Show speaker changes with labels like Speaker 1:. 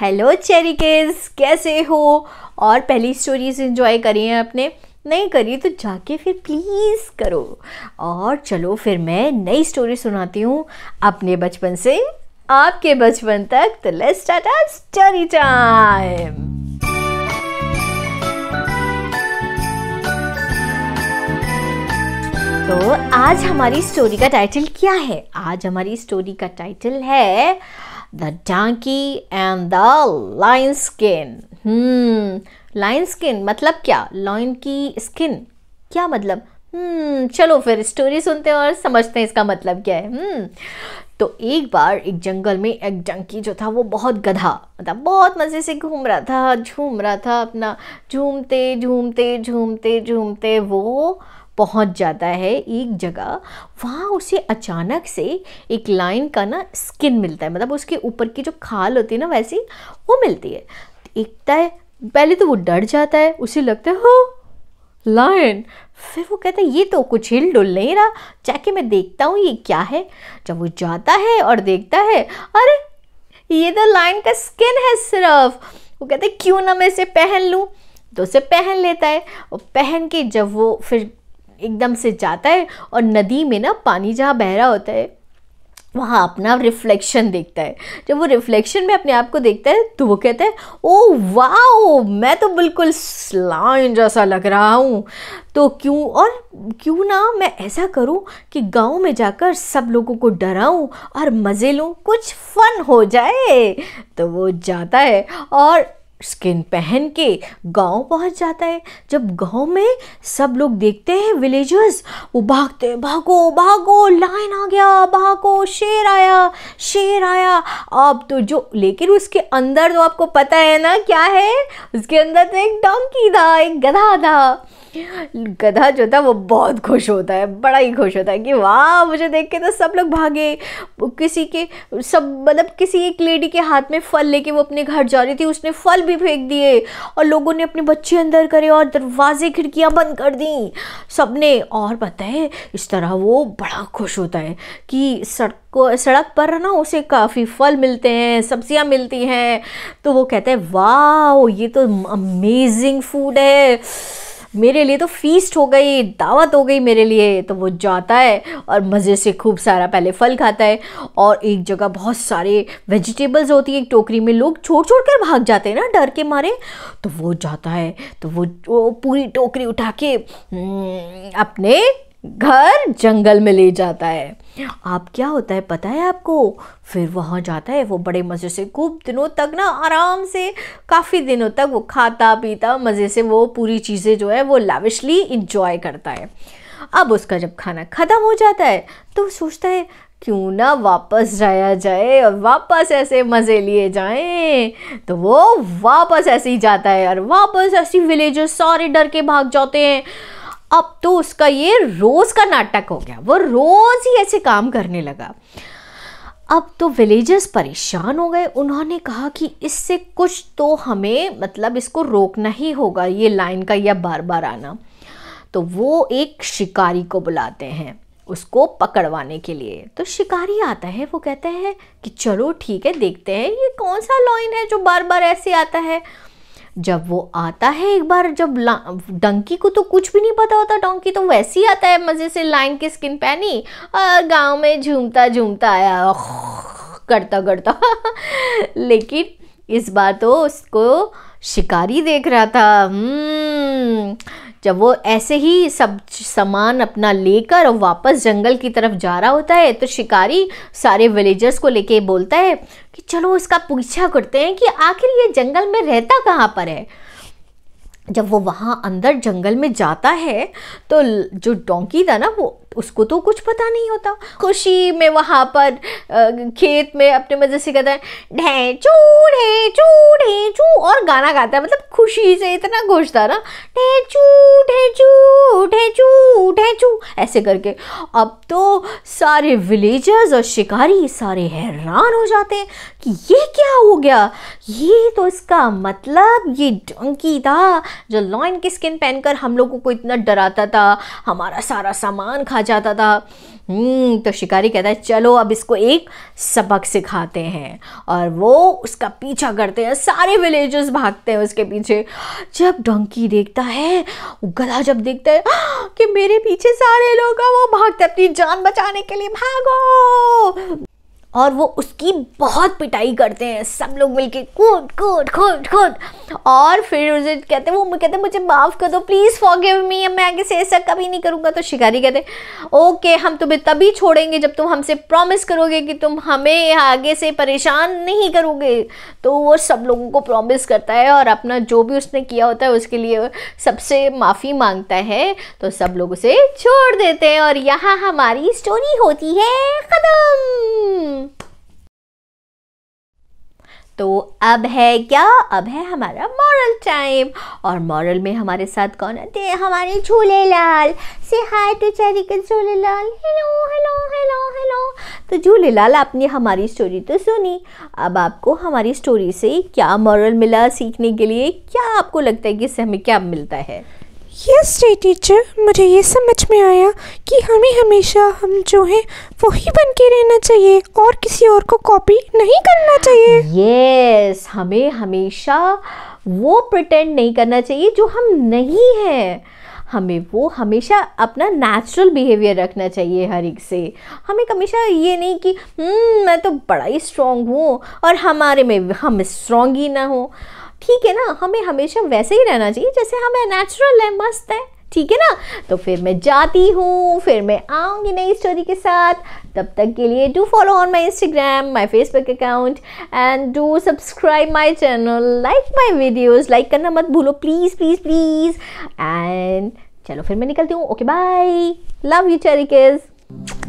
Speaker 1: Hello चेरिकेज कैसे हो और पहली स्टोरीज इंजॉय करी हैं आपने नहीं करी तो जाके फिर प्लीज़ करो और चलो फिर मैं नई स्टोरी सुनाती हूँ अपने बचपन से आपके बचपन तक तो let's start our story time तो आज हमारी स्टोरी का टाइटल क्या है आज हमारी स्टोरी का टाइटल है the donkey and the lion skin. Hmm, lion skin मतलब क्या Lion की skin क्या मतलब हम्म चलो फिर स्टोरी सुनते हैं और समझते हैं इसका मतलब क्या है हम्म तो एक बार एक जंगल में एक डंकी जो था वो बहुत गधा मतलब बहुत मज़े से घूम रहा था झूम रहा था अपना झूमते झूमते झूमते झूमते वो पहुंच जाता है एक जगह वहाँ उसे अचानक से एक लाइन का ना स्किन मिलता है मतलब उसके ऊपर की जो खाल होती है ना वैसी वो मिलती है एक तय पहले तो वो डर जाता है उसे लगता है हो लाइन फिर वो कहता है ये तो कुछ हिल डुल नहीं रहा जाके मैं देखता हूँ ये क्या है जब वो जाता है और देखता है अरे ये तो लाइन का स्किन है सिर्फ वो कहता है क्यों ना मैं इसे पहन लूँ तो उसे पहन लेता है और पहन के जब वो फिर एकदम से जाता है और नदी में ना पानी जहाँ बहरा होता है वहाँ अपना रिफ्लेक्शन देखता है जब वो रिफ्लेक्शन में अपने आप को देखता है तो वो कहता है ओ वाह मैं तो बिल्कुल स्लाइन जैसा लग रहा हूँ तो क्यों और क्यों ना मैं ऐसा करूँ कि गांव में जाकर सब लोगों को डराऊँ और मज़े लूँ कुछ फन हो जाए तो वो जाता है और स्किन पहन के गांव पहुंच जाता है जब गांव में सब लोग देखते हैं विलेजर्स वो भागते हैं भागो भागो लाइन आ गया भागो शेर आया शेर आया अब तो जो लेकिन उसके अंदर तो आपको पता है ना क्या है उसके अंदर तो एक डोंकी था एक गधा था गधा जो था वो बहुत खुश होता है बड़ा ही खुश होता है कि वाह मुझे देख के तो सब लोग भागे किसी के सब मतलब किसी एक लेडी के हाथ में फल लेके वो अपने घर जा रही थी उसने फल भी फेंक दिए और लोगों ने अपने बच्चे अंदर करे और दरवाजे खिड़कियाँ बंद कर दी सबने और पता है इस तरह वो बड़ा खुश होता है कि सड़कों सड़क पर ना उसे काफ़ी फल मिलते हैं सब्जियाँ मिलती हैं तो वो कहते हैं वाह ये तो अमेजिंग फूड है मेरे लिए तो फीस्ट हो गई दावत हो गई मेरे लिए तो वो जाता है और मज़े से खूब सारा पहले फल खाता है और एक जगह बहुत सारे वेजिटेबल्स होती है एक टोकरी में लोग छोड़ छोड़ कर भाग जाते हैं ना डर के मारे तो वो जाता है तो वो, वो पूरी टोकरी उठा के हम्म, अपने घर जंगल में ले जाता है आप क्या होता है पता है आपको फिर वहाँ जाता है वो बड़े मज़े से खूब दिनों तक ना आराम से काफ़ी दिनों तक वो खाता पीता मज़े से वो पूरी चीज़ें जो है वो लाविशली इंजॉय करता है अब उसका जब खाना ख़त्म हो जाता है तो सोचता है क्यों ना वापस जाया जाए और वापस ऐसे मज़े लिए जाएं तो वो वापस ऐसे ही जाता है और वापस ऐसी विलेजर्स सारे डर के भाग जाते हैं अब तो उसका ये रोज़ का नाटक हो गया वो रोज़ ही ऐसे काम करने लगा अब तो विलेजर्स परेशान हो गए उन्होंने कहा कि इससे कुछ तो हमें मतलब इसको रोकना ही होगा ये लाइन का या बार बार आना तो वो एक शिकारी को बुलाते हैं उसको पकड़वाने के लिए तो शिकारी आता है वो कहता है कि चलो ठीक है देखते हैं ये कौन सा लॉइन है जो बार बार ऐसे आता है जब वो आता है एक बार जब डंकी को तो कुछ भी नहीं पता होता डंकी तो वैसे ही आता है मज़े से लाइन की स्किन पहनी और गांव में झूमता झूमता आया करता करता लेकिन इस बार तो उसको शिकारी देख रहा था हम्म, जब वो ऐसे ही सब सामान अपना लेकर वापस जंगल की तरफ जा रहा होता है तो शिकारी सारे विलेजर्स को लेके बोलता है कि चलो इसका पूछा करते हैं कि आखिर ये जंगल में रहता कहाँ पर है जब वो वहाँ अंदर जंगल में जाता है तो जो डोंकी था ना वो उसको तो कुछ पता नहीं होता खुशी में वहाँ पर खेत में अपने मज़े से कहता है चू ढे चू और गाना गाता है मतलब खुशी से इतना खुश था ना ढे चू ढे चू ऐसे करके अब तो सारे विलेजर्स और शिकारी सारे हैरान हो जाते हैं कि ये क्या हो गया ये तो इसका मतलब ये डंकी था जो लॉइन की स्किन पहनकर हम लोगों को इतना डराता था हमारा सारा सामान खा कहा जाता था हम्म, तो शिकारी कहता है चलो अब इसको एक सबक सिखाते हैं और वो उसका पीछा करते हैं सारे विलेजर्स भागते हैं उसके पीछे जब डोंकी देखता है गला जब देखता है कि मेरे पीछे सारे लोग वो भागते अपनी जान बचाने के लिए भागो और वो उसकी बहुत पिटाई करते हैं सब लोग मिलके कूद कूद कूद कूद और फिर उसे कहते हैं वो कहते हैं मुझे माफ़ कर दो प्लीज़ फॉरगिव मी मैं आगे से ऐसा कभी नहीं करूँगा तो शिकारी कहते ओके हम तुम्हें तभी छोड़ेंगे जब तुम हमसे प्रॉमिस करोगे कि तुम हमें आगे से परेशान नहीं करोगे तो वो सब लोगों को प्रॉमिस करता है और अपना जो भी उसने किया होता है उसके लिए सबसे माफ़ी मांगता है तो सब लोग उसे छोड़ देते हैं और यहाँ हमारी स्टोरी होती है ख़त्म तो अब है क्या अब है हमारा मॉरल टाइम और मॉरल में हमारे साथ कौन आते हैं हमारे झूले लाल से हाय टू चरिक Jhule Lal hello hello hello hello तो झूले लाल आपने हमारी स्टोरी तो सुनी अब आपको हमारी स्टोरी से क्या मॉरल मिला सीखने के लिए क्या आपको लगता है कि इससे हमें क्या मिलता है यस डे टीचर मुझे ये समझ में आया कि हमें हमेशा हम जो हैं वही बन के रहना चाहिए और किसी और को कॉपी नहीं करना चाहिए यस yes, हमें हमेशा वो प्रटेंड नहीं करना चाहिए जो हम नहीं हैं हमें वो हमेशा अपना नेचुरल बिहेवियर रखना चाहिए हर एक से हमें हमेशा ये नहीं कि हम्म, मैं तो बड़ा ही स्ट्रॉन्ग हूँ और हमारे में हम स्ट्रॉन्ग ही ना हो ठीक है ना हमें हमेशा वैसे ही रहना चाहिए जैसे हमें नेचुरल है मस्त है ठीक है ना तो फिर मैं जाती हूँ फिर मैं आऊँगी नई स्टोरी के साथ तब तक के लिए do follow on my Instagram my Facebook account and do subscribe my channel like my videos like करना मत भूलो प्लीज़ प्लीज़ प्लीज़ एंड चलो फिर मैं निकलती हूँ ओके बाय लव यू चेरिकेज़